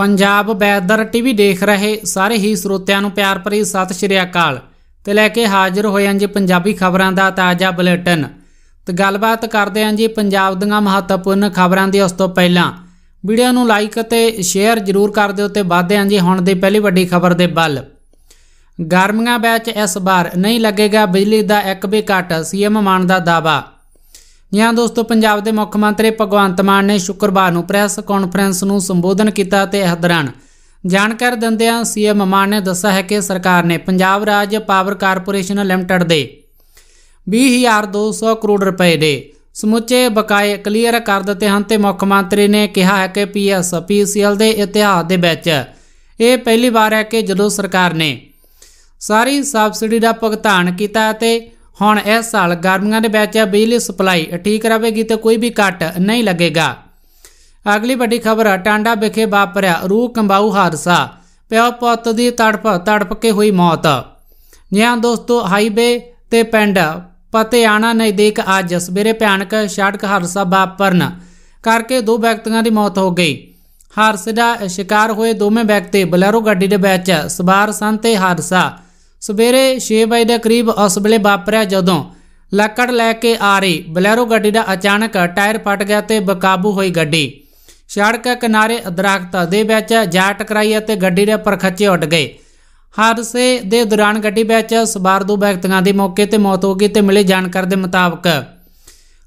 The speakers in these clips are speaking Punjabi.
ਪੰਜਾਬ ਵੈਦਰ ਟੀਵੀ ਦੇਖ ਰਹੇ ਸਾਰੇ ਹੀ ਸਰੋਤਿਆਂ ਨੂੰ ਪਿਆਰ ਭਰੀ ਸਤਿ ਸ਼੍ਰੀ ਅਕਾਲ ਤੇ ਲੈ ਕੇ ਹਾਜ਼ਰ ਹੋਏ ਹਾਂ ਜੀ ਪੰਜਾਬੀ ਖਬਰਾਂ ਦਾ ਤਾਜ਼ਾ ਬੁਲੇਟਿਨ ਤੇ ਗੱਲਬਾਤ ਕਰਦੇ ਹਾਂ ਜੀ ਪੰਜਾਬ ਦੀਆਂ ਮਹੱਤਵਪੂਰਨ ਖਬਰਾਂ ਦੀ ਉਸ ਤੋਂ ਪਹਿਲਾਂ ਵੀਡੀਓ ਨੂੰ ਲਾਈਕ ਤੇ ਸ਼ੇਅਰ ਜ਼ਰੂਰ ਕਰ ਦਿਓ ਤੇ ਵਾਧੇ ਹਾਂ ਜੀ ਹੁਣ ਦੀ ਪਹਿਲੀ ਵੱਡੀ ਖਬਰ ਦੇ ਵੱਲ ਗਰਮੀਆਂ ਵਿੱਚ ਇਸ ਵਾਰ ਨਹੀਂ ਲੱਗੇਗਾ ਬਿਜਲੀ ਦਾ ਇੱਕ ਵੀ ਕੱਟ ਸੀਐਮ ਮਾਨ ਦਾ ਦਾਵਾ ਜੀ ਦੋਸਤੋ ਪੰਜਾਬ ਦੇ ਮੁੱਖ ਮੰਤਰੀ ਭਗਵੰਤ ਮਾਨ ਨੇ ਸ਼ੁੱਕਰਵਾਰ ਨੂੰ ਪ੍ਰੈਸ ਕਾਨਫਰੰਸ ਨੂੰ ਸੰਬੋਧਨ ਕੀਤਾ ਤੇ ਇਸ ਦੌਰਾਨ ਜਾਣਕਾਰੀ ਦਿੰਦਿਆਂ ਸੀਐਮ ਮਾਨ ਨੇ ਦੱਸਿਆ ਹੈ ਕਿ ਸਰਕਾਰ ਨੇ Punjab Raj power corporation limited ਦੇ 20200 ਕਰੋੜ ਰੁਪਏ ਦੇ ਸਮੁੱਚੇ ਬਕਾਏ ਕਲੀਅਰ ਕਰ ਦਿੱਤੇ ਹਨ ਤੇ ਮੁੱਖ ਮੰਤਰੀ ਨੇ ਕਿਹਾ ਹੈ ਕਿ ਪੀਐਸ ਪੀਸੀਐਲ ਦੇ ਇਤਿਹਾਸ ਦੇ ਵਿੱਚ ਇਹ ਪਹਿਲੀ ਵਾਰ ਹੈ ਕਿ ਜਦੋਂ ਸਰਕਾਰ ਨੇ ਸਾਰੀ ਸਬਸਿਡੀ ਦਾ ਭੁਗਤਾਨ ਕੀਤਾ ਤੇ ਹੁਣ ਇਸ ਸਾਲ ਗਰਮੀਆਂ ਦੇ ਵਿੱਚ ਬਿਜਲੀ ਸਪਲਾਈ ਠੀਕ ਰਹੇਗੀ ਤੇ ਕੋਈ ਵੀ ਕੱਟ ਨਹੀਂ ਲੱਗੇਗਾ ਅਗਲੀ ਵੱਡੀ ਖਬਰ ਟਾਂਡਾ ਵਿਖੇ ਵਾਪਰਿਆ ਰੂਹ ਕੰਬਾਊ ਹਾਦਸਾ ਪਿਓ ਪੁੱਤ ਦੀ ਤੜਪ ਤੜਪ ਕੇ ਹੋਈ ਮੌਤ ਨਿਆਂ ਦੋਸਤੋ ਹਾਈਵੇ ਤੇ ਪਿੰਡ ਪਤਿਆਣਾ ਦੇਖ ਅੱਜ ਸਵੇਰੇ ਭਿਆਨਕ ਸੜਕ ਹਾਦਸਾ ਵਾਪਰਨ ਕਰਕੇ ਦੋ ਵਿਅਕਤੀਆਂ ਦੀ ਮੌਤ ਹੋ ਗਈ ਹਾਦਸੇ ਦਾ ਸ਼ਿਕਾਰ ਹੋਏ ਦੋਵੇਂ ਵਿਅਕਤੀ ਬਲੈਰੋ ਗੱਡੀ ਦੇ ਵਿੱਚ ਸਵਾਰ ਸਨ ਤੇ ਹਾਦਸਾ ਸਵੇਰੇ 6 ਵਜੇ ਦੇ ਕਰੀਬ ਉਸ ਵੇਲੇ ਵਾਪਰਿਆ ਜਦੋਂ ਲੱਕੜ ਲੈ ਕੇ ਆ ਰਹੀ ਬਲੈਰੋ ਗੱਡੀ ਦਾ ਅਚਾਨਕ ਟਾਇਰ ਫਟ ਗਿਆ ਤੇ ਬਕਾਬੂ ਹੋਈ ਗੱਡੀ ਸੜਕ ਕਿਨਾਰੇ ਅਦਰਾਖਤ ਦੇ ਵਿੱਚ ਜਾ ਟਕਰਾਈ ਅਤੇ ਗੱਡੀ ਦੇ ਪਰਖੱਚੇ ਉੱਡ ਗਏ ਹਾਦਸੇ ਦੇ ਦੌਰਾਨ ਗੱਡੀ ਵਿੱਚ ਸਵਾਰ ਦੋ ਵਿਅਕਤੀਆਂ ਦੀ ਮੌਕੇ ਤੇ ਮੌਤ ਹੋ ਗਈ ਤੇ ਮਿਲੇ ਜਾਣਕਾਰੀ ਦੇ ਮੁਤਾਬਕ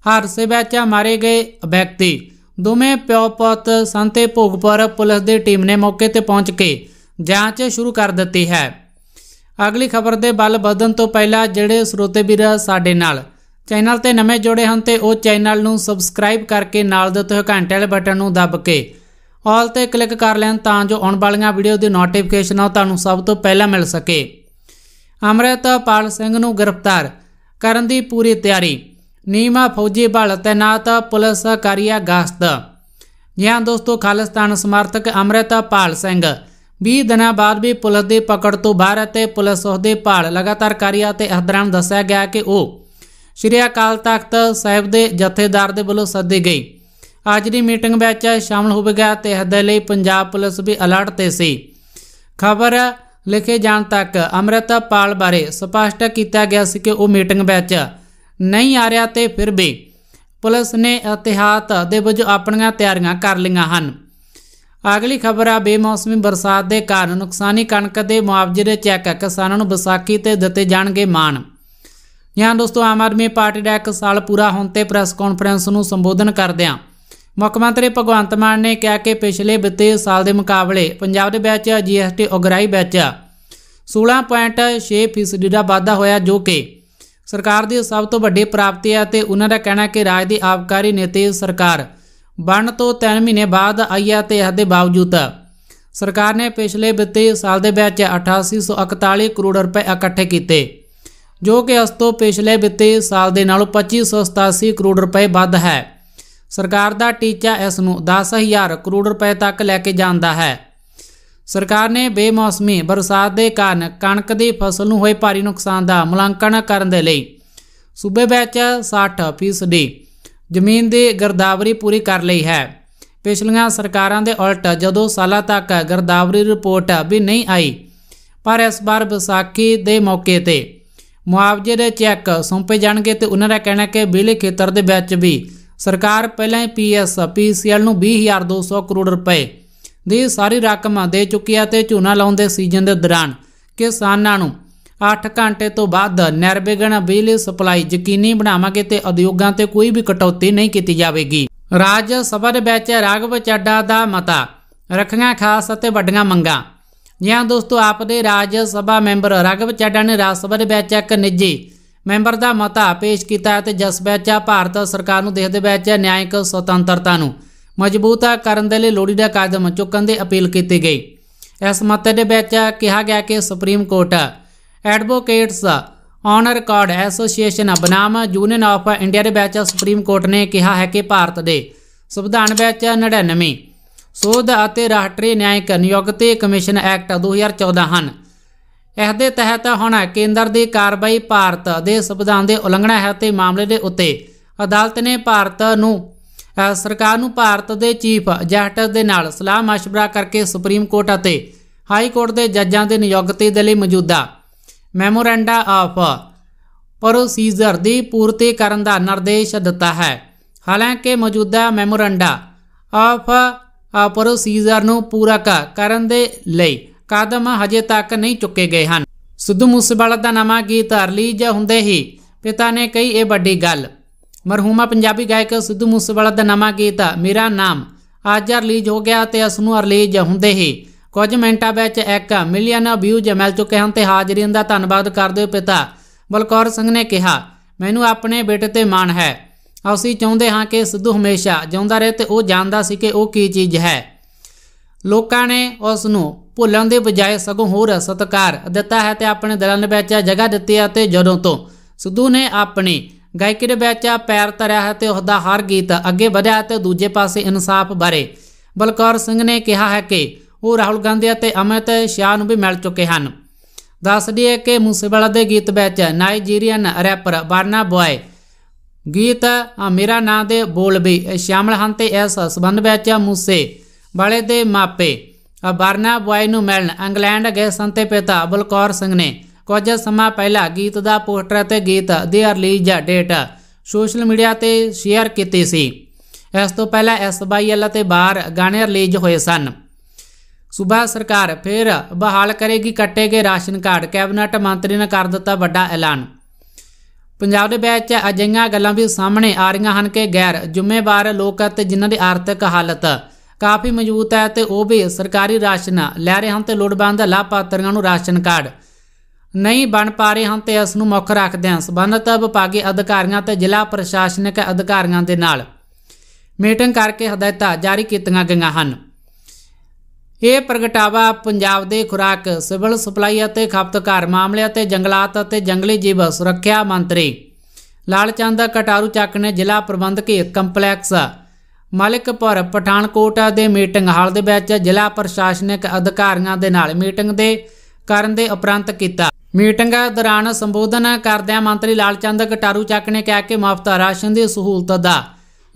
ਹਾਦਸੇ ਵਿੱਚ ਮਾਰੇ ਗਏ ਵਿਅਕਤੀ ਦੋਵੇਂ ਪਿਓ ਪੁੱਤ ਸੰਤੇ ਭੋਗਪੁਰ ਪੁਲਿਸ ਦੀ ਟੀਮ ਨੇ ਮੌਕੇ ਤੇ ਪਹੁੰਚ ਕੇ ਜਾਂਚ ਸ਼ੁਰੂ ਕਰ ਦਿੱਤੀ ਹੈ ਅਗਲੀ ਖਬਰ ਦੇ ਬਲ ਵਧਣ ਤੋਂ ਪਹਿਲਾਂ ਜਿਹੜੇ ਸਰੋਤੇ ਵੀਰ ਸਾਡੇ ਨਾਲ ਚੈਨਲ ਤੇ ਨਵੇਂ ਜੁੜੇ ਹਨ ਤੇ ਉਹ ਚੈਨਲ ਨੂੰ ਸਬਸਕ੍ਰਾਈਬ ਕਰਕੇ ਨਾਲ ਦਿੱਤੇ ਹੋਏ ਘੰਟੇ ਵਾਲੇ ਬਟਨ ਨੂੰ ਦਬ ਕੇ ਆਲ ਤੇ ਕਲਿੱਕ ਕਰ ਲੈਣ ਤਾਂ ਜੋ ਆਉਣ ਵਾਲੀਆਂ ਵੀਡੀਓ ਦੀ ਨੋਟੀਫਿਕੇਸ਼ਨ ਤੁਹਾਨੂੰ ਸਭ ਤੋਂ ਪਹਿਲਾਂ ਮਿਲ ਸਕੇ ਪਾਲ ਸਿੰਘ ਨੂੰ ਗ੍ਰਿਫਤਾਰ ਕਰਨ ਦੀ ਪੂਰੀ ਤਿਆਰੀ ਨੀਮਾ ਫੌਜੀ ਬਲ ਤੈਨਾਤ ਪੁਲਿਸ ਕਰੀਆ ਜੀ ਜਿਹਾਂ ਦੋਸਤੋ ਖਾਲਿਸਤਾਨ ਸਮਰਥਕ ਪਾਲ ਸਿੰਘ 20 ਦਿਨਾਂ ਬਾਅਦ ਵੀ ਪੁਲਿਸ ਦੀ ਪਕੜ ਤੋਂ ਬਾਹਰ ਅਤੇ ਪੁਲਿਸ ਉਹਦੇ ਭਾਲ ਲਗਾਤਾਰ ਕਰਿਆ ਤੇ ਅਧਰਾਨ ਦੱਸਿਆ ਗਿਆ ਕਿ ਉਹ ਸ਼੍ਰੀ ਅਕਾਲ ਤਖਤ ਸਾਹਿਬ ਦੇ ਜਥੇਦਾਰ ਦੇ ਵੱਲੋਂ ਸੱਦੀ ਗਈ ਅੱਜ ਦੀ ਮੀਟਿੰਗ ਵਿੱਚ ਸ਼ਾਮਲ ਹੋਵੇਗਾ ਤੇ ਹੱਦੇ ਲਈ ਪੰਜਾਬ ਪੁਲਿਸ ਵੀ ਅਲਰਟ ਤੇ ਸੀ ਖਬਰ ਲਿਖੇ ਜਾਣ ਤੱਕ ਅਮਰਤਪਾਲ ਬਾਰੇ ਸਪਸ਼ਟ ਕੀਤਾ ਗਿਆ ਸੀ ਕਿ ਉਹ ਮੀਟਿੰਗ ਵਿੱਚ ਨਹੀਂ ਆ ਰਿਹਾ ਤੇ ਫਿਰ ਵੀ ਪੁਲਿਸ ਨੇ ਇਤਿਹਾਤ ਦੇ ਵਜੋਂ ਆਪਣੀਆਂ ਤਿਆਰੀਆਂ ਕਰ ਲਈਆਂ ਹਨ ਅਗਲੀ ਖਬਰ ਆ ਬੇਮੌਸਮੀ ਬਰਸਾਤ ਦੇ ਕਾਰਨ ਨੁਕਸਾਨੀ ਕਣਕ ਦੇ ਮੁਆਵਜ਼ੇ ਦੇ ਚੈੱਕ ਕਿਸਾਨਾਂ ਨੂੰ ਵਿਸਾਖੀ ਤੇ ਦਿੱਤੇ ਜਾਣਗੇ ਮਾਣ ਯਾਨ ਦੋਸਤੋ ਆਮ ਆਦਮੀ ਪਾਰਟੀ ਦਾ ਇੱਕ ਸਾਲ ਪੂਰਾ ਹੋਣ ਤੇ ਪ੍ਰੈਸ ਕਾਨਫਰੰਸ ਨੂੰ ਸੰਬੋਧਨ ਕਰਦਿਆਂ ਮੁੱਖ ਮੰਤਰੀ ਭਗਵੰਤ ਮਾਨ ਨੇ ਕਿਹਾ ਕਿ ਪਿਛਲੇ ਵਿੱਤੀ ਸਾਲ ਦੇ ਮੁਕਾਬਲੇ ਪੰਜਾਬ ਦੇ ਵਿੱਚ ਜੀਐਸਟੀ ਉਗਰਾਈ ਵਿੱਚ 16.6% ਦਾ ਵਾਧਾ ਹੋਇਆ ਜੋ ਕਿ ਸਰਕਾਰ ਦੀ ਸਭ ਤੋਂ ਵੱਡੀ ਪ੍ਰਾਪਤੀ ਹੈ ਤੇ ਉਹਨਾਂ ਦਾ ਕਹਿਣਾ ਕਿ ਰਾਜ ਦੀ ਆਪਕਾਰੀ ਨੀਤੀ ਸਰਕਾਰ ਬਣ ਤੋਂ 3 ਮਹੀਨੇ ਬਾਅਦ ਆਇਆ ਤੇ ਇਸ ਦੇ ਬਾਵਜੂਦ ਸਰਕਾਰ ਨੇ ਪਿਛਲੇ ਵਿੱਤੀ ਸਾਲ ਦੇ ਵਿੱਚ 8841 ਕਰੋੜ ਰੁਪਏ ਇਕੱਠੇ ਕੀਤੇ ਜੋ ਕਿ ਉਸ ਤੋਂ ਪਿਛਲੇ ਵਿੱਤੀ ਸਾਲ ਦੇ ਨਾਲੋਂ 2587 ਕਰੋੜ ਰੁਪਏ ਵੱਧ ਹੈ ਸਰਕਾਰ ਦਾ ਟੀਚਾ ਇਸ ਨੂੰ 10000 ਕਰੋੜ ਰੁਪਏ ਤੱਕ ਲੈ ਕੇ ਜਾਂਦਾ ਹੈ ਸਰਕਾਰ ਨੇ ਬੇਮੌਸਮੀ ਬਰਸਾਤ ਦੇ ਕਾਰਨ ਕਣਕ ਦੀ ਫਸਲ ਨੂੰ ਹੋਏ ਭਾਰੀ ਨੁਕਸਾਨ ਦਾ ਮੁਲਾਂਕਣ ਕਰਨ ਦੇ ਲਈ ਸੂਬੇ ਵਿੱਚ 60% ਜ਼ਮੀਨ ਦੀ ਗਰਦਾਵਰੀ ਪੂਰੀ ਕਰ ਲਈ ਹੈ ਪਿਛਲੀਆਂ ਸਰਕਾਰਾਂ ਦੇ ਉਲਟ ਜਦੋਂ ਸਾਲਾਂ ਤੱਕ ਗਰਦਾਵਰੀ ਰਿਪੋਰਟ ਵੀ ਨਹੀਂ ਆਈ ਪਰ ਇਸ ਵਾਰ ਵਿਸਾਖੀ ਦੇ ਮੌਕੇ ਤੇ ਮੁਆਵਜ਼ੇ ਦੇ ਚੈੱਕ ਸੌਂਪੇ ਜਾਣਗੇ ਤੇ ਉਹਨਾਂ ਦਾ ਕਹਿਣਾ ਕਿ ਬਿਜਲੀ ਖੇਤਰ ਦੇ ਵਿੱਚ ਵੀ ਸਰਕਾਰ ਪਹਿਲਾਂ ਹੀ ਪੀਐਸ ਪੀਸੀਐਲ ਨੂੰ 20200 ਕਰੋੜ ਰੁਪਏ ਦੀ ਸਾਰੀ ਰਕਮ ਦੇ ਚੁੱਕੀ ਹੈ ਤੇ ਝੋਨਾ ਲਾਉਣ ਦੇ ਸੀਜ਼ਨ ਦੇ ਦੌਰਾਨ ਕਿਸਾਨਾਂ ਨੂੰ 8 ਘੰਟੇ ਤੋਂ ਬਾਅਦ ਨਿਰਵਿਘਨ ਬਿਜਲੀ ਸਪਲਾਈ ਯਕੀਨੀ ਬਣਾਵਾਂਗੇ ਤੇ ਉਦਯੋਗਾਂ ਤੇ ਕੋਈ ਵੀ ਕਟੌਤੀ ਨਹੀਂ ਕੀਤੀ ਜਾਵੇਗੀ ਰਾਜ ਸਭਾ ਦੇ ਵਿੱਚ ਰਾਗਵ ਚੱਡਾ ਦਾ ਮਤਾ ਰੱਖਣਾ ਖਾਸ ਅਤੇ ਵੱਡੀਆਂ ਮੰਗਾਂ ਜਿਹਾਂ ਦੋਸਤੋ ਆਪ ਦੇ ਰਾਜ ਸਭਾ ਮੈਂਬਰ ਰਾਗਵ ਚੱਡਾ ਨੇ ਰਾਜ ਸਭਾ ਦੇ ਵਿੱਚ ਇੱਕ ਨਿੱਜੀ ਮੈਂਬਰ ਦਾ ਮਤਾ ਪੇਸ਼ ਕੀਤਾ ਤੇ ਜਸ ਵਿੱਚ ਭਾਰਤ ਸਰਕਾਰ ਨੂੰ ਦੇਖ ਦੇ ਵਿੱਚ ਨਿਆਇਕ ਸੁਤੰਤਰਤਾ ਨੂੰ ਮਜ਼ਬੂਤ ਕਰਨ ਦੇ ਲਈ ਲੋੜੀਂਦਾ ਕਦਮ ਚੁੱਕਣ ਦੀ ਅਪੀਲ ਕੀਤੀ ਗਈ ਇਸ ਮਤੇ ਦੇ ਵਿੱਚ ਕਿਹਾ ਗਿਆ ਕਿ Supreme Court Advocates on record Association ਬਨਾਮ ਯੂਨੀਅਨ ਆਫ ਇੰਡੀਆ ਦੇ ਵਿੱਚ ਸੁਪਰੀਮ ਕੋਰਟ ਨੇ ਕਿਹਾ ਹੈ ਕਿ ਭਾਰਤ ਦੇ ਸੰਵਿਧਾਨ ਵਿੱਚ 99 ਸੋਧ ਅਤੇ ਰਾਸ਼ਟਰੀ ਨਿਆਇਕ ਨਿਯੁਕਤੀ ਕਮਿਸ਼ਨ ਐਕਟ 2014 ਹਨ ਇਸ ਦੇ ਤਹਿਤ ਹੁਣ ਕੇਂਦਰ ਦੀ ਕਾਰਵਾਈ ਭਾਰਤ ਦੇ ਸੰਵਿਧਾਨ ਦੇ ਉਲੰਘਣਾ ਹੈ ਤੇ ਮਾਮਲੇ ਦੇ ਉੱਤੇ ਅਦਾਲਤ ਨੇ ਭਾਰਤ ਨੂੰ ਸਰਕਾਰ ਨੂੰ ਭਾਰਤ ਦੇ ਚੀਫ ਜਸਟਿਸ ਦੇ ਨਾਲ ਸਲਾਹ ਮਸ਼ਵਰਾ ਕਰਕੇ ਸੁਪਰੀਮ ਕੋਰਟ ਅਤੇ ਹਾਈ ਕੋਰਟ ਦੇ ਜੱਜਾਂ ਦੇ ਨਿਯੁਕਤੀ ਦੇ ਲਈ ਮੌਜੂਦਾ ਮੈਮੋਰੈਂਡਾ ਆਫ ਪ੍ਰੋਸੀਜਰ ਦੀ ਪੂਰਤੀ ਕਰਨ ਦਾ ਨਿਰਦੇਸ਼ ਦਿੱਤਾ ਹੈ ਹਾਲਾਂਕਿ ਮੌਜੂਦਾ ਮੈਮੋਰੈਂਡਾ ਆਫ ਪ੍ਰੋਸੀਜਰ ਨੂੰ ਪੂਰਾ ਕਰਨ ਦੇ ਲਈ ਕਦਮ ਹਜੇ ਤੱਕ ਨਹੀਂ ਚੁੱਕੇ ਗਏ ਹਨ ਸਿੱਧੂ ਮੂਸੇਵਾਲਾ ਦਾ ਨਾਮ ਗੀਤ ਰਿਲੀਜ਼ ਹੁੰਦੇ ਹੀ ਪਿਤਾ ਨੇ ਕਹੀ ਇਹ ਵੱਡੀ ਗੱਲ ਮਰਹੂਮਾ ਪੰਜਾਬੀ ਗਾਇਕ ਸਿੱਧੂ ਮੂਸੇਵਾਲਾ ਦਾ ਨਾਮ ਗੀਤ ਮੇਰਾ ਨਾਮ ਆਜਰ ਰਿਲੀਜ਼ ਹੋ ਗਿਆ ਤੇ ਇਸ ਨੂੰ ਰਿਲੀਜ਼ ਹੁੰਦੇ ਹੀ ਕੁਝ ਮਿੰਟਾਂ ਵਿੱਚ 1 ਮਿਲੀਅਨ ਵਿਊਜ਼ ਮਿਲ ਚੁੱਕੇ ਹਨ ਤੇ ਹਾਜ਼ਰੀਨ ਦਾ ਧੰਨਵਾਦ ਕਰਦੇ ਹੋ ਪਿਤਾ ਬਲਕੌਰ ਸਿੰਘ ਨੇ ਕਿਹਾ ਮੈਨੂੰ ਆਪਣੇ ਬੇਟੇ ਤੇ ਮਾਣ ਹੈ ਅਸੀਂ ਚਾਹੁੰਦੇ ਹਾਂ ਕਿ ਸਿੱਧੂ ਹਮੇਸ਼ਾ ਜਿਉਂਦਾ ਰਹੇ ਤੇ ਉਹ ਜਾਣਦਾ ਸੀ ਕਿ ਉਹ ਕੀ ਚੀਜ਼ ਹੈ ਲੋਕਾਂ ਨੇ ਉਸ ਨੂੰ ਭੁੱਲਣ ਦੇ ਬਜਾਏ ਸਗੋਂ ਹੋਰ ਸਤਿਕਾਰ ਦਿੱਤਾ ਹੈ ਤੇ ਆਪਣੇ ਦਿਲਾਂ ਦੇ ਵਿੱਚ ਜਗ੍ਹਾ ਦਿੱਤੀ ਹੈ ਤੇ ਜਦੋਂ ਤੋਂ ਸਿੱਧੂ ਨੇ ਆਪਣੀ ਗਾਇਕੀ ਦੇ ਵਿੱਚ ਪੈਰ ਧਰਿਆ ਹੈ ਤੇ ਉਹਦਾ ਹਰ ਗੀਤ ਅੱਗੇ ਵਧਿਆ ਤੇ ਦੂਜੇ ਪਾਸੇ ਇਨਸਾਫ ਬਾਰੇ ਬਲਕੌਰ ਸਿੰਘ ਨੇ ਕਿਹਾ ਹੈ ਕਿ ਉਹ ਰਾਹੁਲ ਗਾਂਧੀ ਅਤੇ ਅਮਿਤ ਸ਼ਾਹ ਨੂੰ ਵੀ ਮਿਲ ਚੁੱਕੇ ਹਨ ਦੱਸ ਦਈਏ ਕਿ ਮੂਸੇਵਾਲਾ ਦੇ ਗੀਤ ਵਿੱਚ ਨਾਈਜੀਰੀਅਨ ਰੈਪਰ ਬਾਰਨਾ ਬੋਏ ਗੀਤ ਮੇਰਾ ਨਾਂ ਦੇ ਬੋਲ ਵੀ ਸ਼ਾਮਲ ਹਨ ਤੇ ਇਸ ਸਬੰਧ ਵਿੱਚ ਮੂਸੇ ਵਾਲੇ ਦੇ ਮਾਪੇ ਬਾਰਨਾ ਬੋਏ ਨੂੰ ਮਿਲਣ ਇੰਗਲੈਂਡ ਗਏ ਸੰਤੇ ਪਿਤਾ ਬਲਕੌਰ ਸਿੰਘ ਨੇ ਕੁਝ ਸਮਾਂ ਪਹਿਲਾਂ ਗੀਤ ਦਾ ਪੋਸਟਰ ਅਤੇ ਗੀਤ ਦੇ ਰਿਲੀਜ਼ ਡੇਟ ਸੋਸ਼ਲ ਮੀਡੀਆ ਤੇ ਸ਼ੇਅਰ ਕੀਤੀ ਸੀ ਇਸ ਤੋਂ ਪਹਿਲਾਂ ਐਸਬਾਈਐਲ ਅਤੇ ਬਾਹਰ ਗਾਣੇ ਰਿਲੀਜ਼ ਹੋਏ ਸਨ ਸੂਬਾ ਸਰਕਾਰ ਫਿਰ ਬਹਾਲ ਕਰੇਗੀ ਕੱਟੇ ਗਏ ਰਾਸ਼ਨ ਕਾਰਡ ਕੈਬਨਟ ਮੰਤਰੀ ਨੇ ਕਰ ਦਿੱਤਾ ਵੱਡਾ ਐਲਾਨ ਪੰਜਾਬ ਦੇ ਵਿੱਚ ਅਜਿਹੀਆਂ ਗੱਲਾਂ ਵੀ ਸਾਹਮਣੇ ਆ ਰਹੀਆਂ ਹਨ ਕਿ ਗੈਰ ਜ਼ਿੰਮੇਵਾਰ ਲੋਕ ਅਤੇ ਜਿਨ੍ਹਾਂ ਦੀ ਆਰਥਿਕ ਹਾਲਤ ਕਾਫੀ ਮਜ਼ਬੂਤ ਹੈ ਤੇ ਉਹ ਵੀ ਸਰਕਾਰੀ ਰਾਸ਼ਨ ਲੈ ਰਹੇ ਹਨ ਤੇ ਲੋੜਵੰਦ ਲਾਭਪਾਤਰੀਆਂ ਨੂੰ ਰਾਸ਼ਨ ਕਾਰਡ ਨਹੀਂ ਬਣ ਪਾ ਰਹੇ ਹਨ ਤੇ ਇਸ ਨੂੰ ਮੁੱਖ ਰੱਖਦੇ ਹਾਂ ਸਬੰਧਤ ਵਿਭਾਗੀ ਅਧਿਕਾਰੀਆਂ ਤੇ ਜ਼ਿਲ੍ਹਾ ਪ੍ਰਸ਼ਾਸਨਿਕ ਅਧਿਕਾਰੀਆਂ ਦੇ ਨਾਲ ਮੀਟਿੰਗ ਕਰਕੇ ਹਦਾਇਤਾਂ ਜਾਰੀ ਕੀਤੀਆਂ ਗਈਆਂ ਹਨ ਇਹ ਪ੍ਰਗਟਾਵਾ ਪੰਜਾਬ ਦੇ ਖੁਰਾਕ ਸਿਵਲ ਸਪਲਾਈ ਅਤੇ ਖਪਤਕਾਰ ਮਾਮਲੇ ਅਤੇ ਜੰਗਲਾਤ ਅਤੇ ਜੰਗਲੀ ਜੀਵ ਸੁਰੱਖਿਆ ਮੰਤਰੀ ਲਾਲਚੰਦ ਕਟਾਰੂ ਚੱਕ ਨੇ ਜ਼ਿਲ੍ਹਾ ਪ੍ਰਬੰਧਕੀ ਕੰਪਲੈਕਸ ਮਲਿਕਪੁਰ ਪਠਾਨਕੋਟ ਦੇ ਮੀਟਿੰਗ ਹਾਲ ਦੇ ਵਿੱਚ ਜ਼ਿਲ੍ਹਾ ਪ੍ਰਸ਼ਾਸਨਿਕ ਅਧਿਕਾਰੀਆਂ ਦੇ ਨਾਲ ਮੀਟਿੰਗ ਦੇ ਕਰਨ ਦੇ ਉਪਰੰਤ ਕੀਤਾ ਮੀਟਿੰਗ ਦੌਰਾਨ ਸੰਬੋਧਨ ਕਰਦਿਆਂ ਮੰਤਰੀ ਲਾਲਚੰਦ ਕਟਾਰੂ ਚੱਕ ਨੇ ਕਿਹਾ ਕਿ ਮਾਫਤਾ ਰਾਸ਼ਨ ਦੀ ਸਹੂਲਤ ਦਾ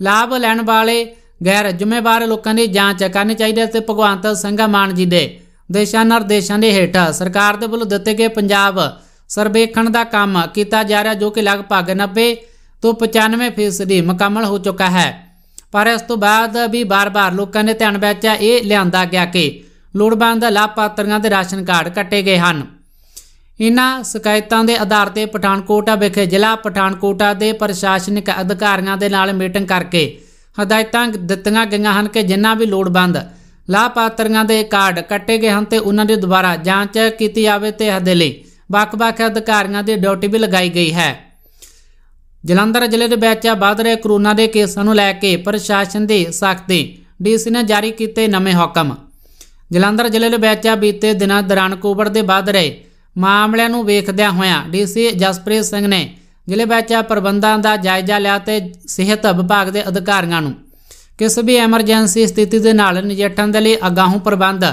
ਲਾਭ ਲੈਣ ਵਾਲੇ ਗੈਰ ਜ਼ਿੰਮੇਵਾਰ ਲੋਕਾਂ ਦੀ ਜਾਂਚ ਕਰਨੀ ਚਾਹੀਦੀ ਹੈ ਤੇ ਭਗਵੰਤ ਸਿੰਘ ਮਾਨ ਜੀ ਦੇ ਦੇਸ਼ਾਂ ਨਿਰਦੇਸ਼ਾਂ ਦੇ ਹੇਠ ਸਰਕਾਰ ਦੇ ਵੱਲੋਂ ਦਿੱਤੇ ਗਏ ਪੰਜਾਬ ਸਰਵੇਖਣ ਦਾ ਕੰਮ ਕੀਤਾ ਜਾ ਰਿਹਾ ਜੋ ਕਿ ਲਗਭਗ 90 ਤੋਂ 95% ਮੁਕੰਮਲ ਹੋ ਚੁੱਕਾ ਹੈ ਪਰ ਇਸ ਤੋਂ ਬਾਅਦ ਵੀ ਬਾਰ-ਬਾਰ ਲੋਕਾਂ ਨੇ ਧਿਆਨ ਵਿੱਚ ਇਹ ਲਿਆਂਦਾ ਗਿਆ ਕਿ ਲੋੜਵੰਦ ਲਾਭਪਾਤਰੀਆਂ ਦੇ ਰਾਸ਼ਨ ਕਾਰਡ ਕੱਟੇ ਗਏ ਹਨ ਇਨ੍ਹਾਂ ਸ਼ਿਕਾਇਤਾਂ ਦੇ ਆਧਾਰ ਤੇ ਪਠਾਨਕੋਟ ਵਿਖੇ ਜ਼ਿਲ੍ਹਾ ਪਠਾਨਕੋਟ ਦੇ ਪ੍ਰਸ਼ਾਸਨਿਕ ਅਧਿਕਾਰੀਆਂ ਦੇ ਨਾਲ ਮੀਟਿੰਗ ਕਰਕੇ ਹਦਾਇਤਾਂ ਦਿੱਤੀਆਂ ਗਈਆਂ ਹਨ ਕਿ ਜਿੰਨਾ ਵੀ ਲੋੜਵੰਦ ਲਾਪਾਤਰੀਆਂ ਦੇ ਕਾਰਡ ਕੱਟੇ ਗਏ ਹਨ ਤੇ ਉਹਨਾਂ ਦੀ ਦੁਬਾਰਾ ਜਾਂਚ ਕੀਤੀ ਜਾਵੇ ਤੇ ਹਦੇ ਲਈ ਵੱਖ-ਵੱਖ ਅਧਿਕਾਰੀਆਂ ਦੀ ਡਿਊਟੀ ਵੀ ਲਗਾਈ ਗਈ ਹੈ ਜਲੰਧਰ ਜ਼ਿਲ੍ਹੇ ਦੇ ਵਿੱਚ ਵੱਧ ਰਹੇ ਕਰੋਨਾ ਦੇ ਕੇਸਾਂ ਨੂੰ ਲੈ ਕੇ ਪ੍ਰਸ਼ਾਸਨ ਦੀ ਸਖਤੀ ਡੀਸੀ ਨੇ ਜਾਰੀ ਕੀਤੇ ਨਵੇਂ ਹੁਕਮ ਜਲੰਧਰ ਜ਼ਿਲ੍ਹੇ ਦੇ ਵਿੱਚ ਬੀਤੇ ਦਿਨਾਂ ਦੌਰਾਨ ਕੋਵਿਡ ਦੇ ਵੱਧ ਰਹੇ ਮਾਮਲਿਆਂ ਨੂੰ ਵੇਖਦਿਆਂ ਹੋਇਆਂ ਡੀਸੀ ਜਸਪ੍ਰੀਤ ਸਿੰਘ ਨੇ ਜ਼ਿਲ੍ਹੇ ਵਿੱਚ ਪ੍ਰਬੰਧਾਂ ਦਾ ਜਾਇਜ਼ਾ ਲਿਆ ਤੇ ਸਿਹਤ ਵਿਭਾਗ ਦੇ ਅਧਿਕਾਰੀਆਂ ਨੂੰ ਕਿਸੇ ਵੀ ਐਮਰਜੈਂਸੀ ਸਥਿਤੀ ਦੇ ਨਾਲ ਨਜਿੱਠਣ ਦੇ ਲਈ ਅਗਾਹੂ ਪ੍ਰਬੰਧ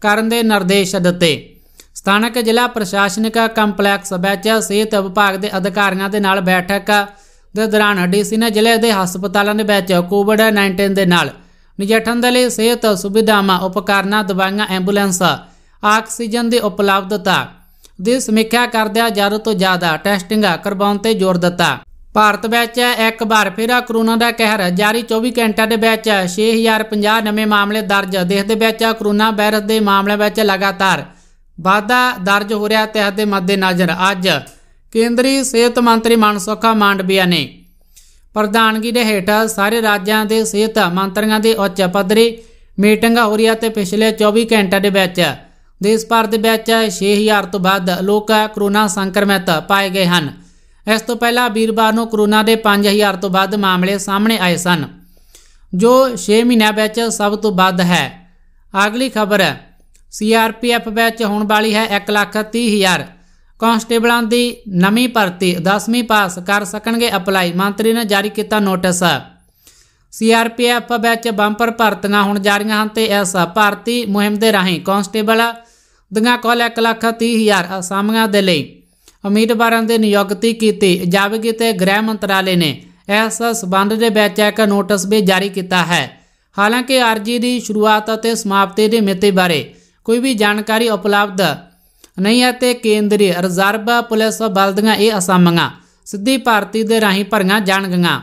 ਕਰਨ ਦੇ ਨਿਰਦੇਸ਼ ਦਿੱਤੇ ਸਥਾਨਕ ਜ਼ਿਲ੍ਹਾ ਪ੍ਰਸ਼ਾਸਨਿਕ ਕੰਪਲੈਕਸ ਵਿੱਚ ਸਿਹਤ ਵਿਭਾਗ ਦੇ ਅਧਿਕਾਰੀਆਂ ਦੇ ਨਾਲ ਬੈਠਕ ਦੇ ਦੌਰਾਨ ਡੀਸੀ ਨੇ ਜ਼ਿਲ੍ਹੇ ਦੇ ਹਸਪਤਾਲਾਂ ਦੇ ਵਿੱਚ ਕੋਵਿਡ-19 ਦੇ ਨਾਲ ਨਜਿੱਠਣ ਦੇ ਲਈ ਸਿਹਤ ਸੁਵਿਧਾਵਾਂ ਉਪਕਰਨਾਂ ਦਵਾਈਆਂ ਐਂਬੂਲੈਂਸ ਆਕਸੀਜਨ ਦੀ ਉਪਲਬਧਤਾ ਦੀ ਸਮੀਖਿਆ ਕਰਦਿਆਂ ਜ਼ਿਆਦਾ ਤੋਂ ਜ਼ਿਆਦਾ ਟੈਸਟਿੰਗਾਂ ਕਰਵਾਉਣ ਤੇ ਜ਼ੋਰ ਦਿੱਤਾ ਭਾਰਤ ਵਿੱਚ ਇੱਕ ਵਾਰ ਫਿਰ ਕਰੋਨਾ ਦਾ ਕਹਿਰ ਜਾਰੀ 24 ਘੰਟਿਆਂ ਦੇ ਵਿੱਚ 6050 ਨਵੇਂ ਮਾਮਲੇ ਦਰਜ ਦੇਸ਼ ਦੇ ਵਿੱਚ ਕਰੋਨਾ ਵਾਇਰਸ ਦੇ ਮਾਮਲੇ ਵਿੱਚ ਲਗਾਤਾਰ ਵਾਧਾ ਦਰਜ ਹੋ ਰਿਹਾ ਤੇ ਹੱਦੇ ਮੱਦੇ ਨਜ਼ਰ ਅੱਜ ਕੇਂਦਰੀ ਸਿਹਤ ਮੰਤਰੀ ਮਨਸੁਖਾ ਮਾਂਡਵੀਆ ਨੇ ਪ੍ਰਧਾਨਗੀ ਦੇ ਹੇਠ ਸਾਰੇ ਰਾਜਾਂ ਦੇ ਸਿਹਤ ਮੰਤਰੀਆਂ ਦੀ ਉੱਚ ਪੱਧਰੀ ਮੀਟਿੰਗ ਹੋ ਰਹੀ ਹੈ ਤੇ ਪਿਛਲੇ 24 ਘੰਟਿਆਂ ਦੇ ਵਿੱਚ ਦੇਸ਼ ਭਰ ਦੇ ਵਿੱਚ 6000 ਤੋਂ ਵੱਧ ਲੋਕ ਕਰੋਨਾ ਸੰਕਰਮਿਤ ਪਾਏ ਗਏ ਹਨ ਇਸ ਤੋਂ ਪਹਿਲਾਂ ਵੀਰਵਾਰ ਨੂੰ ਕਰੋਨਾ ਦੇ 5000 ਤੋਂ ਵੱਧ ਮਾਮਲੇ ਸਾਹਮਣੇ ਆਏ ਸਨ ਜੋ 6 ਮਹੀਨਿਆਂ ਵਿੱਚ ਸਭ ਤੋਂ ਵੱਧ ਹੈ ਅਗਲੀ ਖਬਰ ਹੈ ਸੀਆਰਪੀਐਫ ਵਿੱਚ ਹੋਣ ਵਾਲੀ ਹੈ 130000 ਕਾਂਸਟੇਬਲਾਂ ਦੀ ਨਵੀਂ ਭਰਤੀ 10ਵੀਂ ਪਾਸ ਕਰ ਸਕਣਗੇ ਅਪਲਾਈ ਮੰਤਰੀ ਨੇ ਜਾਰੀ ਕੀਤਾ ਨੋਟਿਸ ਸੀਆਰਪੀਐਫ ਵਿੱਚ ਬੰਪਰ ਭਰਤੀਆਂ ਹੋਣ ਜਾ ਰਹੀਆਂ ਹਨ ਤੇ ਇਸ ਭਰਤੀ ਮੁਹਿੰਮ ਦੇ ਰਾਹੀਂ ਕਾਂਸਟੇਬਲ ਦੀਆਂ ਕੋਲ 1 ਲੱਖ 30 ਹਜ਼ਾਰ ਅਸਾਮੀਆਂ ਦੇ ਲਈ ਉਮੀਦਵਾਰਾਂ ਦੇ ਨਿਯੁਕਤੀ ਕੀਤੀ ਜਾਵੇਗੀ ਤੇ ਗ੍ਰਹਿ ਮੰਤਰਾਲੇ ਨੇ ਇਸ ਸਬੰਧ ਦੇ ਵਿੱਚ ਇੱਕ ਨੋਟਿਸ ਵੀ ਜਾਰੀ ਕੀਤਾ ਹੈ ਹਾਲਾਂਕਿ ਅਰਜੀ ਦੀ ਸ਼ੁਰੂਆਤ ਅਤੇ ਸਮਾਪਤੀ ਦੀ ਮਿਤੀ ਬਾਰੇ ਕੋਈ ਵੀ ਜਾਣਕਾਰੀ ਉਪਲਬਧ ਨਹੀਂ ਹੈ ਤੇ ਕੇਂਦਰੀ ਰਿਜ਼ਰਵ ਪੁਲਿਸ ਬਲ ਦੀਆਂ ਇਹ ਅਸਾਮੀਆਂ ਸਿੱਧੀ ਭਾਰਤੀ ਦੇ ਰਾਹੀਂ ਭਰੀਆਂ ਜਾਣਗੀਆਂ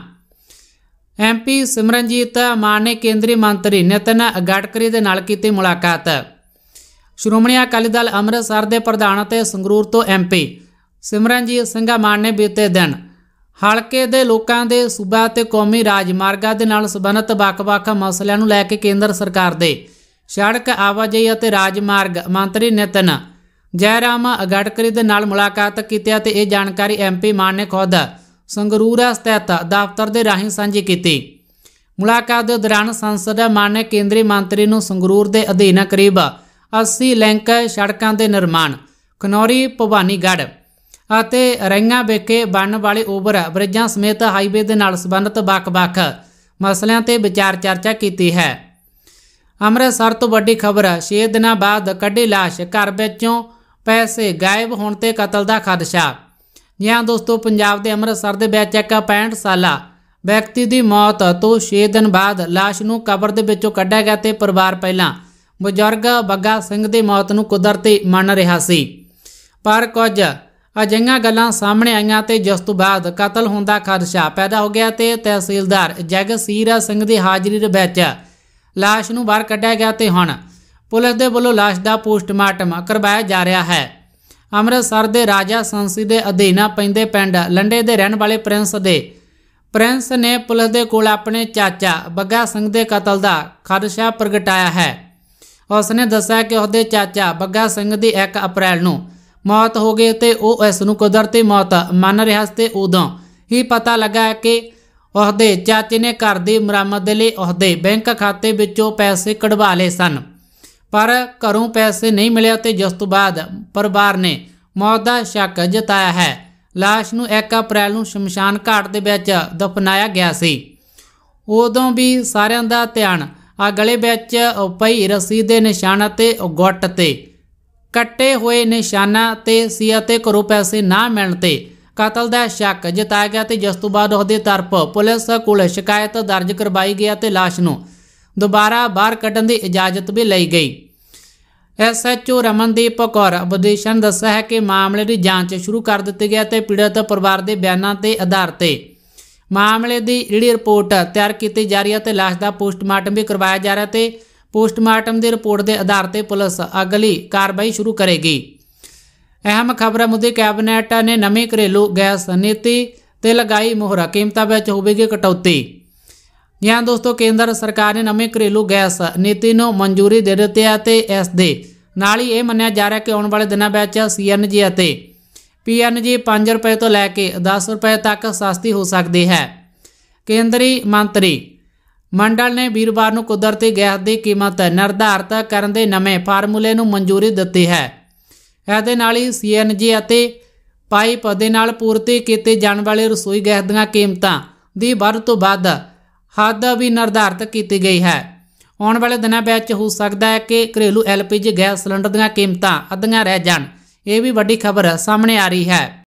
ਐਮਪੀ ਸਿਮਰਨਜੀਤ ਮਾਨ ਨੇ ਕੇਂਦਰੀ ਮੰਤਰੀ ਨਿਤਨ ਗੜਕਰੀ ਦੇ ਨਾਲ ਕੀਤੀ ਮੁਲਾਕਾਤ ਸ਼੍ਰੋਮਣੀ ਅਕਾਲੀ ਦਲ ਅੰਮ੍ਰਿਤਸਰ ਦੇ ਪ੍ਰਧਾਨ ਅਤੇ ਸੰਗਰੂਰ ਤੋਂ ਐਮਪੀ ਸਿਮਰਨਜੀਤ ਸਿੰਘ ਮਾਨ ਨੇ ਬੀਤੇ ਦਿਨ ਹਲਕੇ ਦੇ ਲੋਕਾਂ ਦੇ ਸੂਬਾ ਤੇ ਕੌਮੀ ਰਾਜਮਾਰਗਾਂ ਦੇ ਨਾਲ ਸਬੰਧਤ ਵੱਖ-ਵੱਖ ਮਸਲਿਆਂ ਨੂੰ ਲੈ ਕੇ ਕੇਂਦਰ ਸਰਕਾਰ ਦੇ ਸੜਕ ਆਵਾਜਾਈ ਅਤੇ ਰਾਜਮਾਰਗ ਮੰਤਰੀ ਨਿਤਨ ਜੈਰਾਮ ਅਗੜਕਰੀ ਦੇ ਨਾਲ ਮੁਲਾਕਾਤ ਕੀਤੀ ਅਤੇ ਇਹ ਜਾਣਕਾਰੀ ਐਮਪੀ ਮਾਨ ਨੇ ਖੁਦ ਸੰਗਰੂਰ ਸਥਿਤ ਦਫ਼ਤਰ ਦੇ ਰਾਹੀਂ ਸਾਂਝੀ ਕੀਤੀ ਮੁਲਾਕਾਤ ਦੇ ਦੌਰਾਨ ਸੰਸਦ ਮਾਨ ਕੇਂਦਰੀ ਮੰਤਰੀ ਨੂੰ ਸੰਗਰੂਰ ਦੇ ਅਧੀਨ ਕਰੀਬ 80 ਲਿੰਕ ਸੜਕਾਂ ਦੇ ਨਿਰਮਾਣ ਕਨੌਰੀ ਭਵਾਨੀਗੜ੍ਹ ਅਤੇ ਰੈਂਗਾ ਬੇਕੇ ਬਣ ਵਾਲੇ ਓਵਰ ਬ੍ਰਿਜਾਂ ਸਮੇਤ ਹਾਈਵੇ ਦੇ ਨਾਲ ਸੰਬੰਧਿਤ ਵੱਖ-ਵੱਖ ਮਸਲਿਆਂ ਤੇ ਵਿਚਾਰ ਚਰਚਾ ਕੀਤੀ ਹੈ ਅੰਮ੍ਰਿਤਸਰ ਤੋਂ ਵੱਡੀ ਖਬਰ 6 ਦਿਨਾਂ ਬਾਅਦ ਕੱਢੀ লাশ ਘਰ ਵਿੱਚੋਂ ਪੈਸੇ ਗਾਇਬ ਹੋਣ ਤੇ ਕਤਲ ਦਾ ਖਦਸ਼ਾ ਜੀ ਦੋਸਤੋ ਪੰਜਾਬ ਦੇ ਅੰਮ੍ਰਿਤਸਰ ਦੇ ਵਿੱਚ ਇੱਕ 65 ਸਾਲਾ ਵਿਅਕਤੀ ਦੀ ਮੌਤ ਤੋਂ 6 ਦਿਨ ਬਾਅਦ লাশ ਨੂੰ ਕਬਰ ਦੇ ਵਿੱਚੋਂ ਕੱਢਿਆ ਗਿਆ ਤੇ ਪਰਿਵਾਰ ਪਹਿਲਾਂ ਬਜ਼ੁਰਗ ਬੱਗਾ ਸਿੰਘ ਦੀ ਮੌਤ ਨੂੰ ਕੁਦਰਤੀ ਮੰਨ ਰਿਹਾ ਸੀ ਪਰ ਕੁਝ ਅਜਿਹੀਆਂ ਗੱਲਾਂ ਸਾਹਮਣੇ ਆਈਆਂ ਤੇ ਜਿਸ ਤੋਂ ਬਾਅਦ ਕਤਲ ਹੋਣ ਦਾ ਖਦਸ਼ਾ ਪੈਦਾ ਹੋ ਗਿਆ ਤੇ ਤਹਿਸੀਲਦਾਰ ਜਗਸੀਰ ਸਿੰਘ ਦੀ ਹਾਜ਼ਰੀ ਦੇ ਵਿੱਚ লাশ ਨੂੰ ਬਾਹਰ ਕੱਢਿਆ ਗਿਆ ਤੇ ਹੁਣ ਪੁਲਿਸ ਦੇ ਵੱਲੋਂ লাশ ਦਾ ਪੋਸਟਮਾਰਟਮ ਕਰਵਾਇਆ ਜਾ ਰਿਹਾ ਹੈ ਅੰਮ੍ਰਿਤਸਰ ਦੇ ਰਾਜਾ ਸੰਸੀ ਦੇ ਅਧੀਨਾ ਪੈਂਦੇ ਪਿੰਡ ਲੰਡੇ ਦੇ ਰਹਿਣ ਵਾਲੇ ਪ੍ਰਿੰਸ ਦੇ ਪ੍ਰਿੰਸ ਨੇ ਪੁਲਿਸ ਦੇ ਕੋਲ ਆਪਣੇ ਚਾਚਾ ਬੱਗਾ ਸਿੰਘ ਦੇ ਕਤਲ ਦਾ ਖਦਸ਼ਾ ਪ੍ਰਗਟਾਇਆ ਹੈ ਉਸ ਨੇ ਦੱਸਿਆ ਕਿ ਉਹਦੇ ਚਾਚਾ ਬੱਗਾ ਸਿੰਘ ਦੀ 1 ਅਪ੍ਰੈਲ ਨੂੰ ਮੌਤ ਹੋ ਗਈ ਤੇ ਉਹ ਇਸ ਨੂੰ ਕੁਦਰਤੀ ਮੌਤ ਮੰਨ ਰਿਹਾ ਸੀ ਤੇ ਉਦੋਂ ਹੀ ਪਤਾ ਲੱਗਾ ਕਿ ਉਹਦੇ ਚਾਚੇ ਨੇ ਘਰ ਦੀ ਮੁਰੰਮਤ ਦੇ ਲਈ ਉਹਦੇ ਬੈਂਕ ਖਾਤੇ ਵਿੱਚੋਂ ਪੈਸੇ ਕਢਵਾ ਲਏ ਸਨ ਪਰ ਘਰੋਂ ਪੈਸੇ ਨਹੀਂ ਮਿਲਿਆ ਤੇ ਜਿਸ ਤੋਂ ਬਾਅਦ ਪਰਿਵਾਰ ਨੇ ਮੌਤ ਦਾ ਸ਼ੱਕ ਜਤਾਇਆ ਹੈ ਲਾਸ਼ ਨੂੰ 1 ਅਪ੍ਰੈਲ ਨੂੰ ਸ਼ਮਸ਼ਾਨ ਘਾਟ ਦੇ ਵਿੱਚ ਦਫਨਾਇਆ ਗਿਆ ਸੀ ਉਦੋਂ ਵੀ ਸਾਰਿਆਂ ਦਾ ਧਿਆਨ ਆ ਗਲੇ ਵਿੱਚ ਪਈ ਰਸੀ ਦੇ ਨਿਸ਼ਾਨ ਅਤੇ ਗੁੱਟ ਤੇ ਕੱਟੇ ਹੋਏ ਨਿਸ਼ਾਨਾ ਤੇ ਸੀ ਅਤੇ ਘਰੋਂ ਪੈਸੇ ਨਾ ਮਿਲਣ ਤੇ ਕਤਲ ਦਾ ਸ਼ੱਕ ਜਤਾਇਆ ਗਿਆ ਤੇ ਜਸਤੂ ਤੋਂ ਬਾਅਦ ਉਹਦੇ ਤਰਫ ਪੁਲਿਸ ਕੋਲ ਸ਼ਿਕਾਇਤ ਦਰਜ ਕਰਵਾਈ ਗਈ ਅਤੇ ਲਾਸ਼ ਨੂੰ ਦੁਬਾਰਾ ਬਾਹਰ ਕੱਢਣ ਦੀ ਇਜਾਜ਼ਤ ਵੀ ਲਈ ਗਈ ਐਸਐਚਓ ਰਮਨਦੀਪ ਕੌਰ ਉਪਦੇਸ਼ਾਂ ਦੱਸਿਆ ਹੈ ਕਿ ਮਾਮਲੇ ਦੀ ਜਾਂਚ ਸ਼ੁਰੂ ਕਰ ਦਿੱਤੀ ਗਿਆ ਤੇ ਪੀੜਤ ਪਰਿਵਾਰ ਦੇ ਬਿਆਨਾਂ ਤੇ ਆਧਾਰ ਤੇ ਮਾਮਲੇ ਦੀ ਜਿਹੜੀ ਰਿਪੋਰਟ ਤਿਆਰ ਕੀਤੀ ਜਾ ਰਹੀ ਹੈ ਤੇ ਲਾਸ਼ ਦਾ ਪੋਸਟਮਾਰਟਮ ਵੀ ਕਰਵਾਇਆ ਜਾ ਰਿਹਾ ਤੇ ਪੋਸਟਮਾਰਟਮ ਦੀ ਰਿਪੋਰਟ ਦੇ ਆਧਾਰ ਤੇ ਪੁਲਿਸ ਅਗਲੀ ਕਾਰਵਾਈ ਸ਼ੁਰੂ ਕਰੇਗੀ ਅਹਿਮ ਖਬਰਾਂ ਮੁੱਦੇ ਕੈਬਨਿਟ ਨੇ ਨਵੇਂ ਘਰੇਲੂ ਗੈਸ ਨੀਤੀ ਤੇ ਲਗਾਈ ਮੋਹਰ ਕੀਮਤਾਂ ਵਿੱਚ ਹੋਵੇਗੀ ਕਟੌਤੀ ਦੋਸਤੋ ਕੇਂਦਰ ਸਰਕਾਰ ਨੇ ਨਵੇਂ ਘਰੇਲੂ ਗੈਸ ਨੀਤੀ ਨੂੰ ਮਨਜ਼ੂਰੀ ਦੇ ਦਿੱਤੀ ਹੈ ਤੇ ਇਸ ਦੇ ਨਾਲ ਹੀ ਇਹ ਮੰਨਿਆ ਜਾ ਰਿਹਾ ਕਿ ਆਉਣ ਵਾਲੇ ਦਿਨਾਂ ਵਿੱਚ ਸੀਐਨਜੀ ਅਤੇ ਪੀਐਨਜੀ 5 ਰੁਪਏ ਤੋਂ ਲੈ ਕੇ 10 ਰੁਪਏ ਤੱਕ ਸਸਤੀ ਹੋ ਸਕਦੀ ਹੈ ਕੇਂਦਰੀ ਮੰਤਰੀ ਮੰਡਲ ਨੇ ਵੀਰਵਾਰ ਨੂੰ ਕੁਦਰਤੀ ਗੈਸ ਦੀ ਕੀਮਤ ਨਿਰਧਾਰਤ ਕਰਨ ਦੇ ਨਵੇਂ ਫਾਰਮੂਲੇ ਨੂੰ ਮਨਜ਼ੂਰੀ ਦਿੱਤੀ ਹੈ ਇਹਦੇ ਨਾਲ ਹੀ ਸੀਐਨਜੀ ਅਤੇ ਪਾਈਪ ਦੇ ਨਾਲ ਪੂਰਤੀ ਕੀਤੇ ਜਾਣ ਵਾਲੇ ਰਸੋਈ ਗੈਸ ਦੀਆਂ ਕੀਮਤਾਂ ਦੀ ਵੱਧ ਤੋਂ ਵੱਧ ਹੱਦ ਵੀ ਨਿਰਧਾਰਤ ਕੀਤੀ ਗਈ ਹੈ ਆਉਣ ਵਾਲੇ ਦਿਨਾਂ ਵਿੱਚ ਹੋ ਸਕਦਾ ਹੈ ਕਿ ਘਰੇਲੂ ਐਲਪੀਜੀ ਗੈਸ ਸਿਲੰਡਰ ਦੀਆਂ ਕੀਮਤਾਂ ਅੱਧੀਆਂ ਰਹਿ ਜਾਣ ਇਹ ਵੀ ਵੱਡੀ ਖਬਰ ਸਾਹਮਣੇ ਆ ਰਹੀ ਹੈ